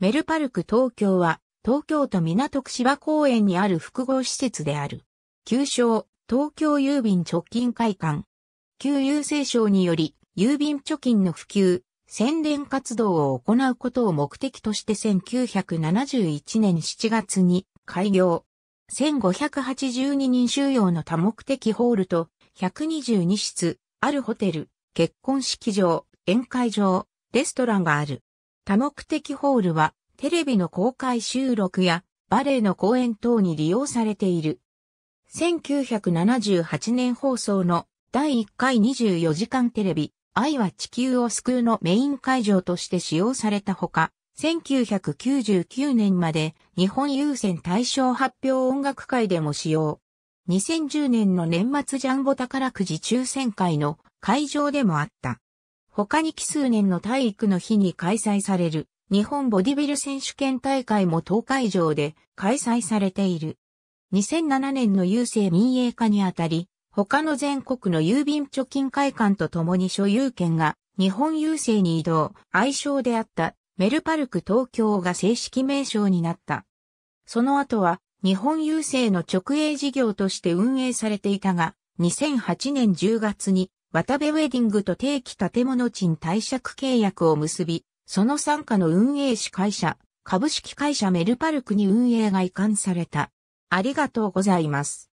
メルパルク東京は、東京都港区芝公園にある複合施設である。旧称、東京郵便直近会館。旧郵政省により、郵便貯金の普及、宣伝活動を行うことを目的として1971年7月に開業。1582人収容の多目的ホールと122室、あるホテル、結婚式場、宴会場、レストランがある。多目的ホールはテレビの公開収録やバレエの公演等に利用されている。1978年放送の第1回24時間テレビ、愛は地球を救うのメイン会場として使用されたほか、1999年まで日本優先大賞発表音楽会でも使用。2010年の年末ジャンボ宝くじ抽選会の会場でもあった。他に奇数年の体育の日に開催される日本ボディビル選手権大会も東海上で開催されている。2007年の郵政民営化にあたり、他の全国の郵便貯金会館と共に所有権が日本郵政に移動、愛称であったメルパルク東京が正式名称になった。その後は日本郵政の直営事業として運営されていたが、2008年10月に渡部ウェディングと定期建物賃貸借契約を結び、その傘下の運営士会社、株式会社メルパルクに運営が移管された。ありがとうございます。